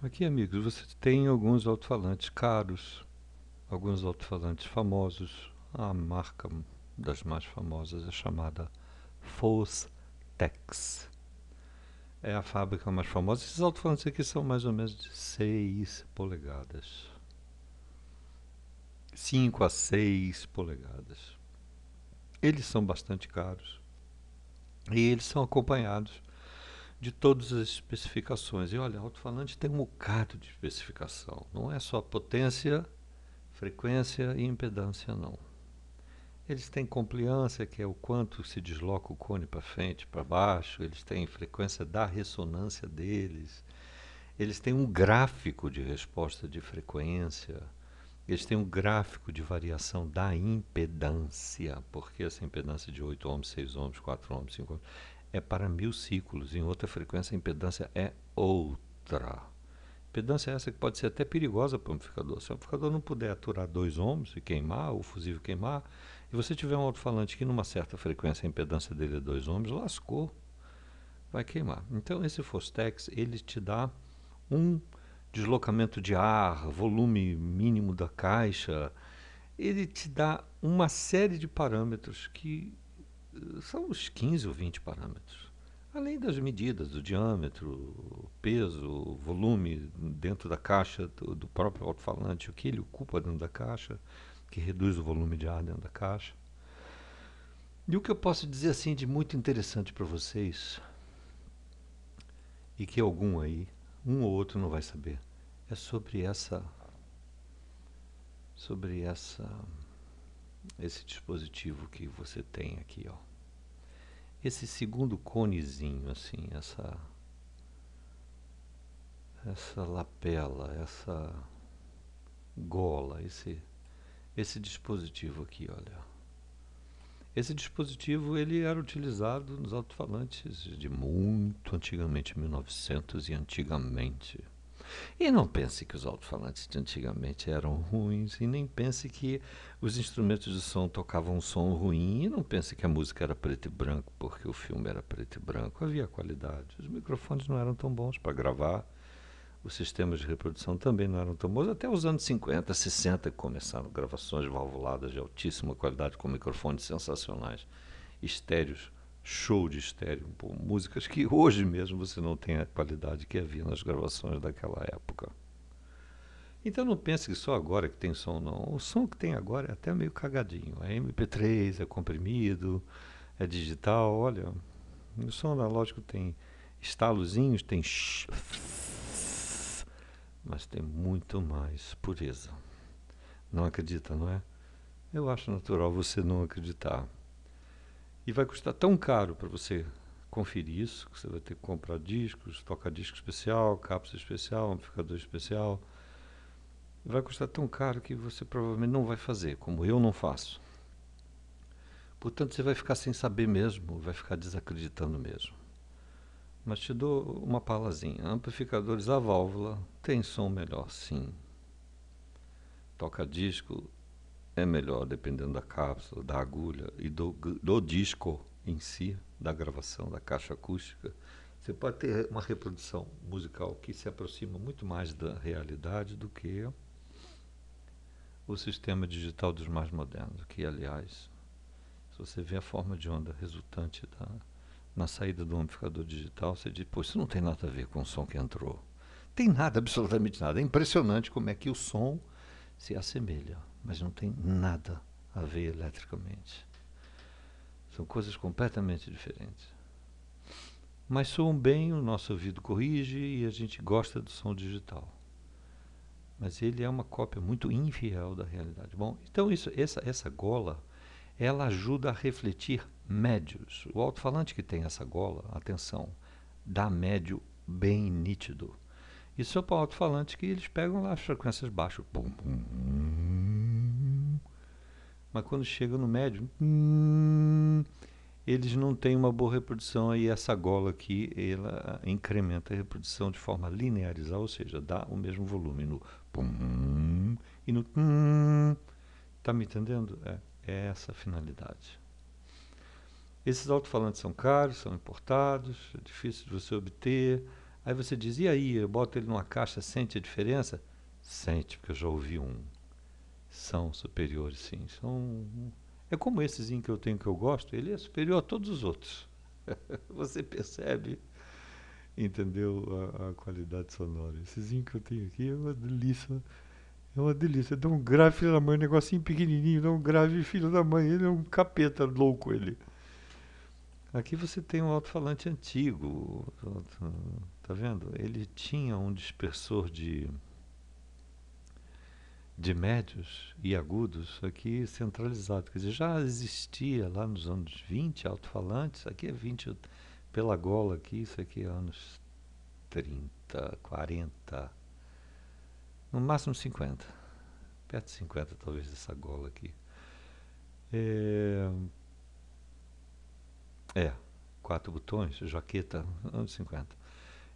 Aqui, amigos, você tem alguns alto-falantes caros, alguns alto-falantes famosos. A marca das mais famosas é chamada Fostex. É a fábrica mais famosa. Esses alto-falantes aqui são mais ou menos de 6 polegadas. 5 a 6 polegadas. Eles são bastante caros e eles são acompanhados de todas as especificações. E olha, alto-falante tem um bocado de especificação. Não é só potência, frequência e impedância, não. Eles têm compliância, que é o quanto se desloca o cone para frente, para baixo. Eles têm frequência da ressonância deles. Eles têm um gráfico de resposta de frequência. Eles têm um gráfico de variação da impedância, porque essa impedância de 8 ohms, 6 ohms, 4 ohms, 5 ohms, é para mil ciclos, em outra frequência a impedância é outra. Impedância é essa que pode ser até perigosa para o amplificador. Se o amplificador não puder aturar 2 ohms e queimar, o fusível queimar, e você tiver um alto-falante que numa certa frequência a impedância dele é 2 ohms, lascou, vai queimar. Então esse Fostex, ele te dá um deslocamento de ar, volume mínimo da caixa, ele te dá uma série de parâmetros que são os 15 ou 20 parâmetros. Além das medidas, do diâmetro, peso, volume dentro da caixa, do, do próprio alto-falante, o que ele ocupa dentro da caixa, que reduz o volume de ar dentro da caixa. E o que eu posso dizer assim de muito interessante para vocês, e que algum aí, um ou outro não vai saber, é sobre essa. sobre essa esse dispositivo que você tem aqui, ó. Esse segundo conezinho, assim, essa essa lapela, essa gola, esse esse dispositivo aqui, olha. Esse dispositivo ele era utilizado nos alto-falantes de muito antigamente, 1900 e antigamente. E não pense que os alto-falantes de antigamente eram ruins, e nem pense que os instrumentos de som tocavam um som ruim, e não pense que a música era preto e branco porque o filme era preto e branco. Havia qualidade. Os microfones não eram tão bons para gravar, os sistemas de reprodução também não eram tão bons. Até os anos 50, 60 começaram gravações valvuladas de altíssima qualidade com microfones sensacionais, estéreos show de estéreo, pô, músicas que hoje mesmo você não tem a qualidade que havia nas gravações daquela época. Então não pense que só agora que tem som, não. O som que tem agora é até meio cagadinho. É MP3, é comprimido, é digital, olha. O som analógico tem estalozinhos, tem mas tem muito mais pureza. Não acredita, não é? Eu acho natural você não acreditar. E vai custar tão caro para você conferir isso, que você vai ter que comprar discos, tocar disco especial, cápsula especial, amplificador especial. Vai custar tão caro que você provavelmente não vai fazer, como eu não faço. Portanto, você vai ficar sem saber mesmo, vai ficar desacreditando mesmo. Mas te dou uma palazinha. Amplificadores a válvula tem som melhor, sim. Toca disco é melhor, dependendo da cápsula, da agulha e do, do disco em si, da gravação, da caixa acústica, você pode ter uma reprodução musical que se aproxima muito mais da realidade do que o sistema digital dos mais modernos, que, aliás, se você vê a forma de onda resultante da, na saída do amplificador digital, você diz, pô, isso não tem nada a ver com o som que entrou. Tem nada, absolutamente nada. É impressionante como é que o som se assemelha mas não tem nada a ver eletricamente. São coisas completamente diferentes. Mas soam bem, o nosso ouvido corrige e a gente gosta do som digital. Mas ele é uma cópia muito infiel da realidade. Bom, então isso, essa, essa gola, ela ajuda a refletir médios. O alto-falante que tem essa gola, atenção, dá médio bem nítido. Isso é para o alto-falante que eles pegam lá as frequências baixas. Pum, pum, pum mas quando chega no médio, hum, eles não têm uma boa reprodução e essa gola aqui ela incrementa a reprodução de forma linearizada, ou seja, dá o mesmo volume no pum e no hum, Tá me entendendo? É, é essa a finalidade. Esses alto-falantes são caros, são importados, é difícil de você obter. Aí você diz, e aí, eu boto ele numa caixa, sente a diferença? Sente, porque eu já ouvi um são superiores, sim. São... É como esse zinho que eu tenho que eu gosto, ele é superior a todos os outros. Você percebe, entendeu, a, a, qualidade sonora. Esse zinho que eu tenho aqui é uma delícia. É uma delícia. Dá um grave filho da mãe, um negocinho pequenininho, dá um grave filho da mãe. Ele é um capeta louco, ele. Aqui você tem um alto-falante antigo, tá vendo? Ele tinha um dispersor de de médios e agudos aqui centralizado. Quer dizer, já existia lá nos anos 20 alto-falantes, aqui é 20 pela gola aqui, isso aqui é anos 30, 40, no máximo 50, perto de 50 talvez dessa gola aqui. É, é quatro botões, jaqueta, anos 50.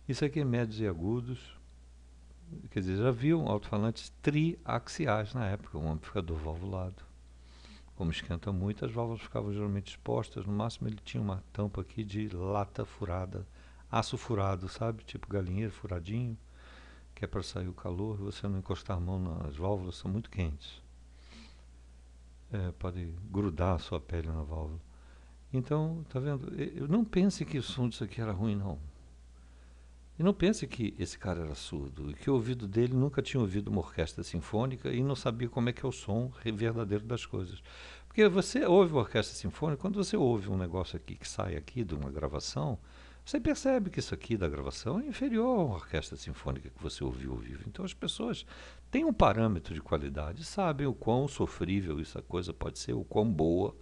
Isso aqui é médios e agudos quer dizer, já haviam alto-falantes triaxiais na época, um amplificador valvulado. Como esquenta muito, as válvulas ficavam geralmente expostas, no máximo ele tinha uma tampa aqui de lata furada, aço furado, sabe? Tipo galinheiro furadinho, que é para sair o calor e você não encostar a mão nas válvulas, são muito quentes. É, pode grudar a sua pele na válvula. Então, tá vendo? Eu não pense que o som disso aqui era ruim, não e não pense que esse cara era surdo, e que o ouvido dele nunca tinha ouvido uma orquestra sinfônica e não sabia como é que é o som verdadeiro das coisas. Porque você ouve uma orquestra sinfônica, quando você ouve um negócio aqui que sai aqui de uma gravação, você percebe que isso aqui da gravação é inferior a uma orquestra sinfônica que você ouviu ao vivo. Então as pessoas têm um parâmetro de qualidade, sabem o quão sofrível essa coisa pode ser, o quão boa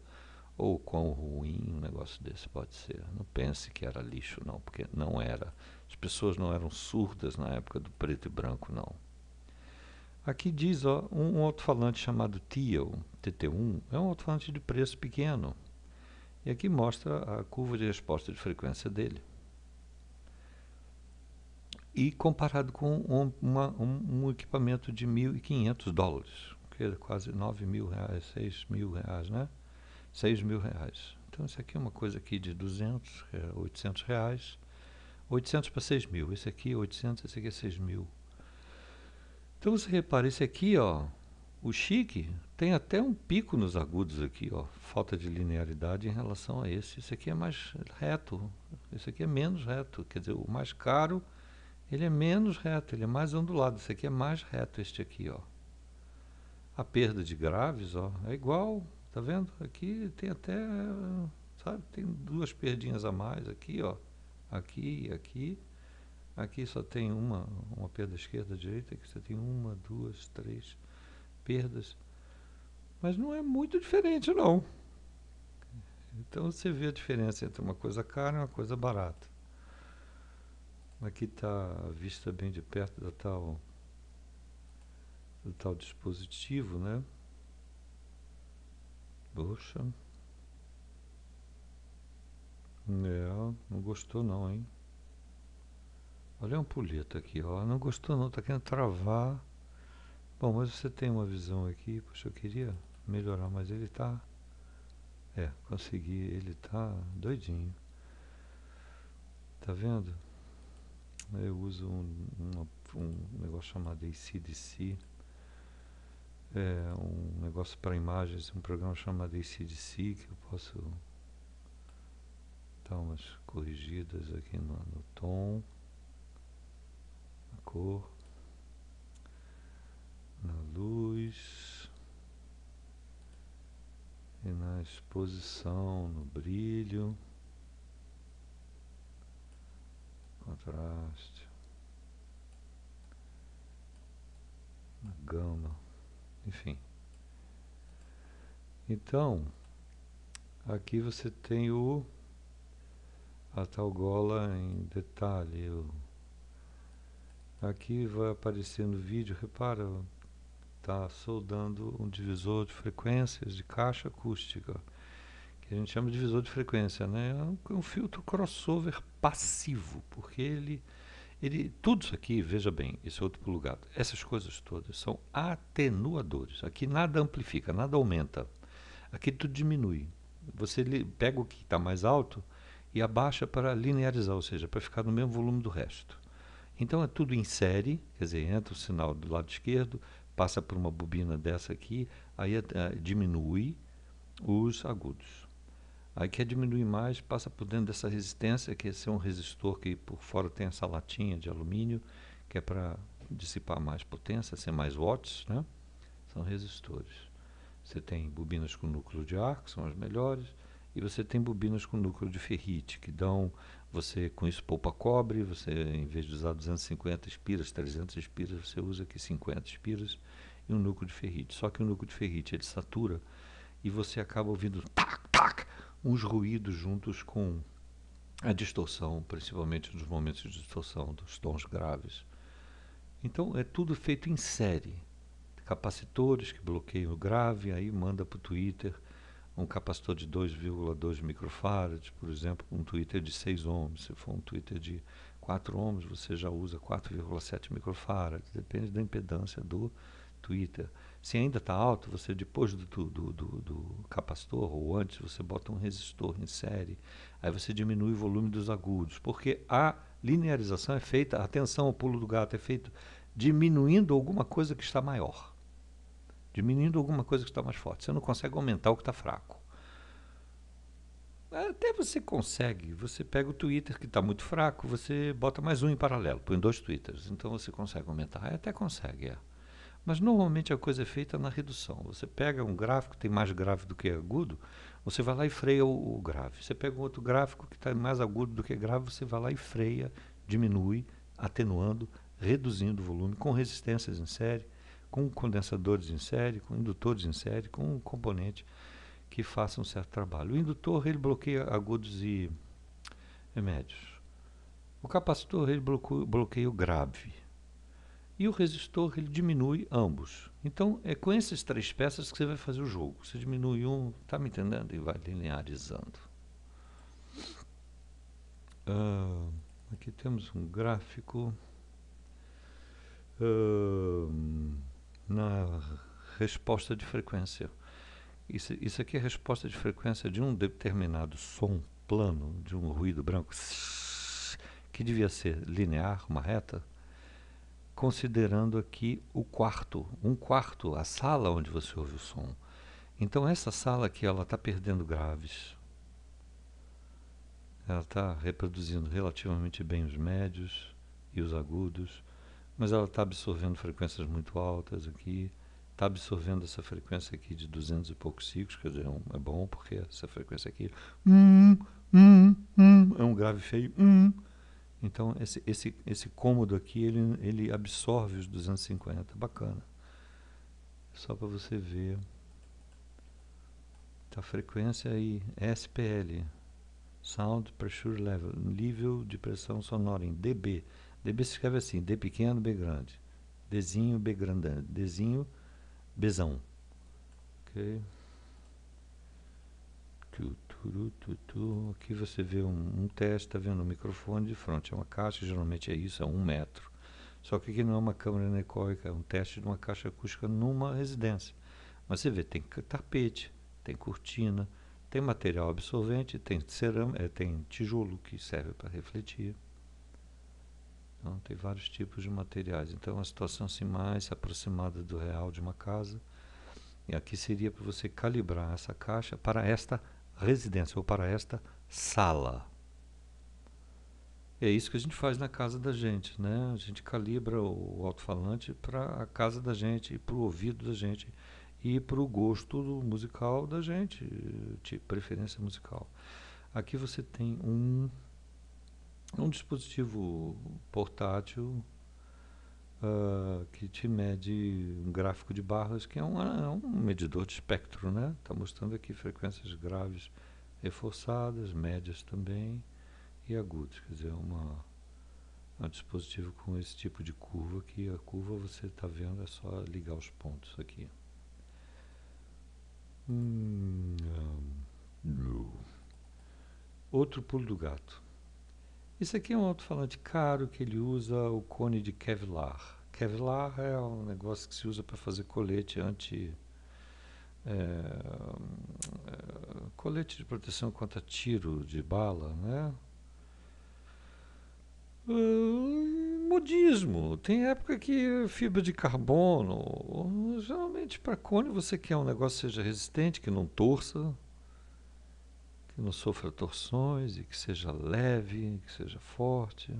ou o quão ruim um negócio desse pode ser. Não pense que era lixo, não, porque não era. As pessoas não eram surdas na época do preto e branco, não. Aqui diz ó, um alto-falante chamado Teal, TT1, é um alto-falante de preço pequeno. E aqui mostra a curva de resposta de frequência dele. E comparado com um, uma, um, um equipamento de 1.500 dólares, que é quase 9 mil reais, 6 mil reais, né? 6 mil reais. Então isso aqui é uma coisa aqui de 200, 800 é, reais 800 para 6 mil. Esse aqui é 800, esse aqui é 6 mil. Então você repara, esse aqui, ó, o chique, tem até um pico nos agudos aqui, ó. Falta de linearidade em relação a esse. Esse aqui é mais reto, esse aqui é menos reto. Quer dizer, o mais caro, ele é menos reto, ele é mais ondulado. Esse aqui é mais reto, este aqui, ó. A perda de graves, ó, é igual, tá vendo? Aqui tem até, sabe, tem duas perdinhas a mais aqui, ó aqui e aqui. Aqui só tem uma, uma perda esquerda, direita, aqui você tem uma, duas, três perdas. Mas não é muito diferente, não. Então você vê a diferença entre uma coisa cara e uma coisa barata. Aqui está a vista bem de perto da tal, do tal dispositivo, né? Poxa. É. Não gostou não, hein? Olha a é ampulheta aqui, ó. Não gostou não, tá querendo travar. Bom, mas você tem uma visão aqui. Poxa, eu queria melhorar, mas ele tá... É, consegui. Ele tá doidinho. Tá vendo? Eu uso um, uma, um negócio chamado ACDC. É um negócio para imagens, um programa chamado ACDC que eu posso Tá umas corrigidas aqui no, no tom, na cor, na luz e na exposição, no brilho, contraste, na gama, enfim. Então, aqui você tem o a tal gola em detalhe. Aqui vai aparecendo vídeo, repara, está soldando um divisor de frequências de caixa acústica, que a gente chama de divisor de frequência, né? É um, é um filtro crossover passivo, porque ele, ele, tudo isso aqui, veja bem, esse é outro plugado, essas coisas todas são atenuadores. Aqui nada amplifica, nada aumenta. Aqui tudo diminui. Você pega o que está mais alto e abaixa para linearizar, ou seja, para ficar no mesmo volume do resto. Então é tudo em série, quer dizer, entra o sinal do lado esquerdo, passa por uma bobina dessa aqui, aí eh, diminui os agudos. Aí quer diminuir mais, passa por dentro dessa resistência, que esse é um resistor que por fora tem essa latinha de alumínio, que é para dissipar mais potência, ser mais watts, né? São resistores. Você tem bobinas com núcleo de ar, que são as melhores e você tem bobinas com núcleo de ferrite, que dão, você com isso poupa cobre, você em vez de usar 250 espiras, 300 espiras, você usa aqui 50 espiras e um núcleo de ferrite. Só que o núcleo de ferrite ele satura e você acaba ouvindo tac, tac, uns ruídos juntos com a distorção, principalmente nos momentos de distorção dos tons graves. Então é tudo feito em série. Capacitores que bloqueiam o grave, aí manda para o Twitter um capacitor de 2,2 microfarads, por exemplo, um Twitter de 6 ohms. Se for um Twitter de 4 ohms, você já usa 4,7 microfarads. Depende da impedância do Twitter. Se ainda está alto, você depois do, do, do, do, capacitor ou antes, você bota um resistor em série. Aí você diminui o volume dos agudos, porque a linearização é feita, a tensão, o pulo do gato é feito diminuindo alguma coisa que está maior diminuindo alguma coisa que está mais forte. Você não consegue aumentar o que está fraco. Até você consegue. Você pega o Twitter que está muito fraco, você bota mais um em paralelo, põe dois Twitters. Então você consegue aumentar. É, até consegue, é. Mas normalmente a coisa é feita na redução. Você pega um gráfico que tem mais grave do que agudo, você vai lá e freia o, o grave. Você pega um outro gráfico que está mais agudo do que grave, você vai lá e freia, diminui, atenuando, reduzindo o volume, com resistências em série com condensadores em série, com indutores em série, com um componente que faça um certo trabalho. O indutor ele bloqueia agudos e, e médios. O capacitor ele bloqueia, bloqueia o grave. E o resistor ele diminui ambos. Então é com essas três peças que você vai fazer o jogo. Você diminui um, tá me entendendo? E vai linearizando. Uh, aqui temos um gráfico. Uh, na resposta de frequência. Isso, isso aqui é a resposta de frequência de um determinado som plano, de um ruído branco, que devia ser linear, uma reta, considerando aqui o quarto, um quarto, a sala onde você ouve o som. Então essa sala aqui ela está perdendo graves, ela está reproduzindo relativamente bem os médios e os agudos mas ela está absorvendo frequências muito altas aqui, está absorvendo essa frequência aqui de 200 e poucos ciclos, quer dizer, é, é bom porque essa frequência aqui hum, hum, hum, é um grave feio. Hum. Então, esse, esse, esse cômodo aqui, ele, ele absorve os 250, bacana. Só para você ver. Tá a frequência aí, SPL, Sound Pressure Level, nível de pressão sonora em dB, DB se escreve assim, D pequeno, B grande. Dzinho, B grandão. Dzinho, Bzão. Ok. Aqui você vê um, um teste, está vendo um microfone de frente. É uma caixa, geralmente é isso, é um metro. Só que aqui não é uma câmera anecoica, é um teste de uma caixa acústica numa residência. Mas você vê, tem tapete, tem cortina, tem material absorvente, tem, cerâmica, é, tem tijolo que serve para refletir. Então, tem vários tipos de materiais. Então, a situação se assim mais aproximada do real de uma casa. E aqui seria para você calibrar essa caixa para esta residência ou para esta sala. É isso que a gente faz na casa da gente, né? A gente calibra o alto-falante para a casa da gente, para o ouvido da gente e para o gosto musical da gente, de preferência musical. Aqui você tem um é um dispositivo portátil uh, que te mede um gráfico de barras, que é, é um medidor de espectro, né? Está mostrando aqui frequências graves reforçadas, médias também e agudas. Quer dizer, é, é um dispositivo com esse tipo de curva, que a curva você está vendo, é só ligar os pontos aqui. Hum, um, ah, outro pulo do gato. Isso aqui é um alto-falante caro que ele usa o cone de Kevlar. Kevlar é um negócio que se usa para fazer colete anti. É, é, colete de proteção contra tiro de bala, né? Hum, modismo. Tem época que fibra de carbono. Geralmente para cone você quer um negócio que seja resistente, que não torça, que não sofra torções e que seja leve, que seja forte.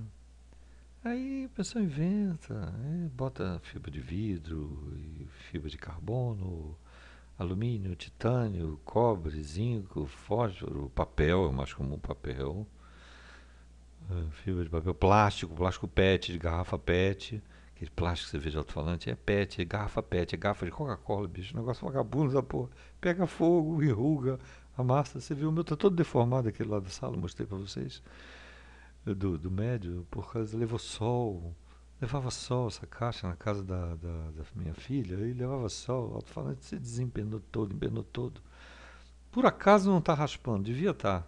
Aí a pessoa inventa, né? bota fibra de vidro, fibra de carbono, alumínio, titânio, cobre, zinco, fósforo, papel, é o mais comum papel, é, fibra de papel, plástico, plástico PET, de garrafa PET, aquele plástico que você vê de alto-falante, é PET, é garrafa PET, é garrafa de Coca-Cola, bicho, negócio vagabundo da porra, pega fogo, enruga, a massa, você viu o meu, está todo deformado aquele lado da sala, mostrei para vocês, do, do médio, por causa, levou sol, levava sol essa caixa na casa da, da, da minha filha, e levava sol, o alto-falante se desempenou todo, empenou todo. Por acaso não está raspando, devia estar. Tá.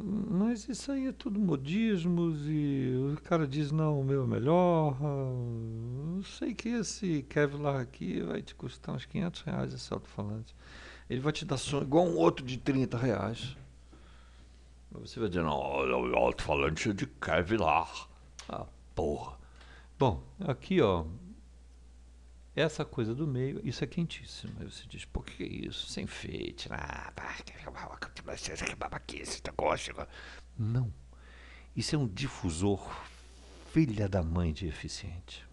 Mas isso aí é tudo modismos e o cara diz, não, o meu é melhor. Eu sei que esse Kevlar aqui vai te custar uns 500 reais esse é alto-falante. Ele vai te dar som igual um outro de 30 reais. Você vai dizer, não, o alto-falante é de Kevlar. Ah. ah, porra. Bom, aqui, ó. Essa coisa do meio, isso é quentíssimo. Aí você diz, por que é isso? Sem enfeite, né? Que é babaquice, Não. Isso é um difusor filha da mãe de eficiente.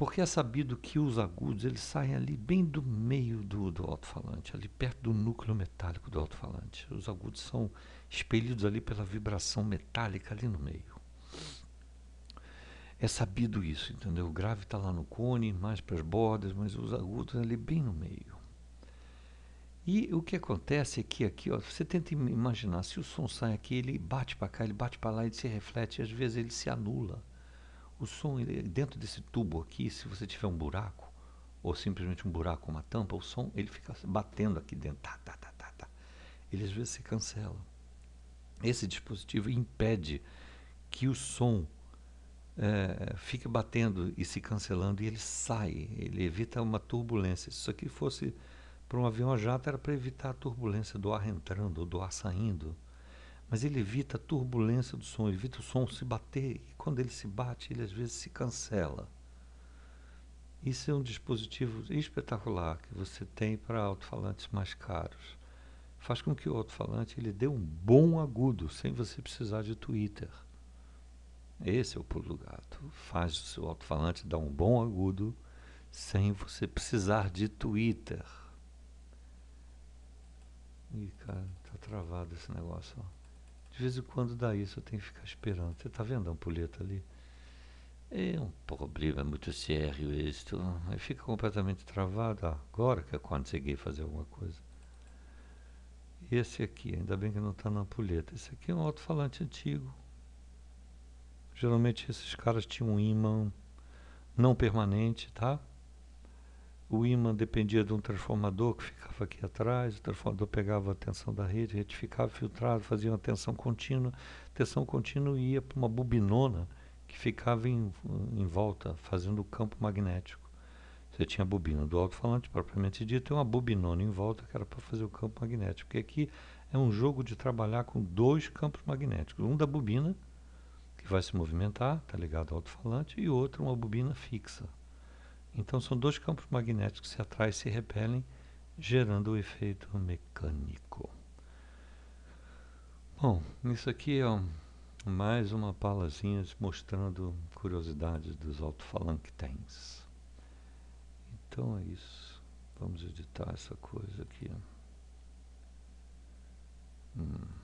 Porque é sabido que os agudos eles saem ali bem do meio do, do alto-falante, ali perto do núcleo metálico do alto-falante. Os agudos são expelidos ali pela vibração metálica ali no meio. É sabido isso, entendeu? O grave está lá no cone, mais para as bordas, mas os agudos ali bem no meio. E o que acontece é que aqui, ó, você tenta imaginar, se o som sai aqui, ele bate para cá, ele bate para lá, ele se reflete, e às vezes ele se anula o som dentro desse tubo aqui, se você tiver um buraco, ou simplesmente um buraco, uma tampa, o som ele fica batendo aqui dentro. tá, tá, tá, tá. tá. Ele às vezes se cancela. Esse dispositivo impede que o som é, fique batendo e se cancelando e ele sai, ele evita uma turbulência. Se isso aqui fosse para um avião a jato, era para evitar a turbulência do ar entrando ou do ar saindo mas ele evita a turbulência do som, evita o som se bater. E quando ele se bate, ele às vezes se cancela. Isso é um dispositivo espetacular que você tem para alto-falantes mais caros. Faz com que o alto-falante ele dê um bom agudo, sem você precisar de Twitter. Esse é o pulo do gato. Faz o seu alto-falante dar um bom agudo, sem você precisar de Twitter. Ih, cara, tá travado esse negócio, ó. De vez em quando dá isso, eu tenho que ficar esperando. Você está vendo a ampulheta ali? É um problema muito sério isto. Aí fica completamente travado. agora que é eu consegui fazer alguma coisa. E esse aqui, ainda bem que não está na ampulheta. Esse aqui é um alto-falante antigo. Geralmente esses caras tinham um imã não permanente, tá? o ímã dependia de um transformador que ficava aqui atrás, o transformador pegava a tensão da rede, retificava, filtrava, fazia uma tensão contínua. tensão contínua ia para uma bobinona que ficava em, em volta, fazendo o campo magnético. Você tinha a bobina do alto-falante, propriamente dito, e uma bobinona em volta que era para fazer o campo magnético. Porque aqui é um jogo de trabalhar com dois campos magnéticos. Um da bobina, que vai se movimentar, está ligado ao alto-falante, e outro, uma bobina fixa, então são dois campos magnéticos que se atraem e se repelem, gerando o efeito mecânico. Bom, isso aqui é um, mais uma palazinha mostrando curiosidades dos alto Então é isso. Vamos editar essa coisa aqui. Hum.